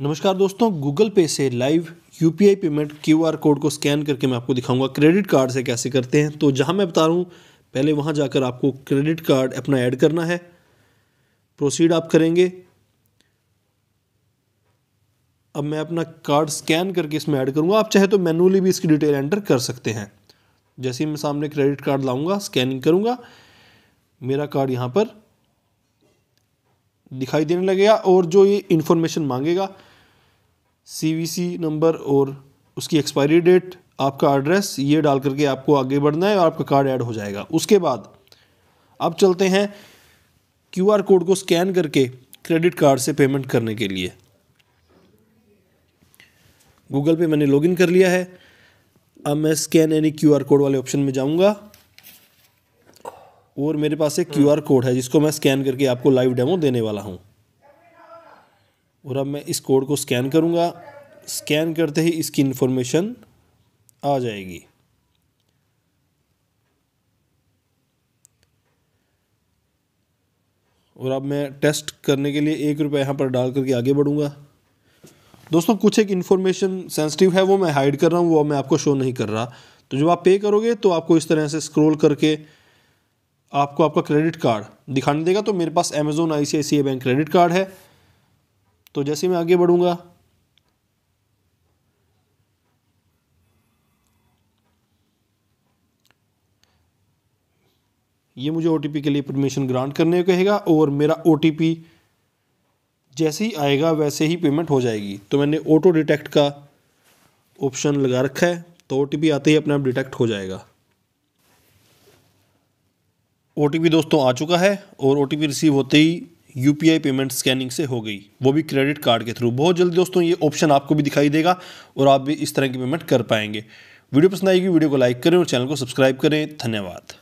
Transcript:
नमस्कार दोस्तों Google Pay से live U payment Q code को स्कैन करके मैं आपको दिखाऊंगा क्रेडिट कार्ड से कैसे करते हैं तो जहां मैं बता रहा हूं पहले वहां जाकर आपको क्रेडिट कार्ड अपना ऐड करना है प्रोसीड आप करेंगे अब मैं अपना कार्ड स्कैन करके इसमें ऐड करूंगा आप चाहे तो मैनुअली भी इसकी डिटेल एंटर कर सकते हैं जैसे ही मैं सामने क्रेडिट कार्ड लाऊंगा स्कैनिंग करूंगा मेरा कार्ड यहाँ पर दिखाई देने लगेगा और जो ये इन्फॉर्मेशन मांगेगा सी नंबर और उसकी एक्सपायरी डेट आपका एड्रेस ये डाल करके आपको आगे बढ़ना है और आपका कार्ड ऐड हो जाएगा उसके बाद अब चलते हैं क्यूआर कोड को स्कैन करके क्रेडिट कार्ड से पेमेंट करने के लिए गूगल पे मैंने लॉगिन कर लिया है अब मैं स्कैन यानी क्यूआर कोड वाले ऑप्शन में जाऊंगा और मेरे पास एक क्यू कोड है जिसको मैं स्कैन करके आपको लाइव डेमो देने वाला हूँ और अब मैं इस कोड को स्कैन करूँगा स्कैन करते ही इसकी इन्फॉर्मेशन आ जाएगी और अब मैं टेस्ट करने के लिए एक रुपये यहाँ पर डाल करके आगे बढ़ूँगा दोस्तों कुछ एक इन्फॉर्मेशन सेंसिटिव है वो मैं हाइड कर रहा हूँ वो मैं आपको शो नहीं कर रहा तो जब आप पे करोगे तो आपको इस तरह से स्क्रॉल करके आपको आपका क्रेडिट कार्ड दिखाने देगा तो मेरे पास Amazon I C bank credit card है तो जैसे मैं आगे बढ़ूंगा ये मुझे ओ के लिए परमिशन ग्रांट करने को कहेगा और मेरा ओ जैसे ही आएगा वैसे ही पेमेंट हो जाएगी तो मैंने ऑटो डिटेक्ट का ऑप्शन लगा रखा है तो ओ आते ही अपने आप डिटेक्ट हो जाएगा ओ दोस्तों आ चुका है और ओ रिसीव होते ही यू पेमेंट स्कैनिंग से हो गई वो भी क्रेडिट कार्ड के थ्रू बहुत जल्दी दोस्तों ये ऑप्शन आपको भी दिखाई देगा और आप भी इस तरह की पेमेंट कर पाएंगे वीडियो पसंद आएगी वीडियो को लाइक करें और चैनल को सब्सक्राइब करें धन्यवाद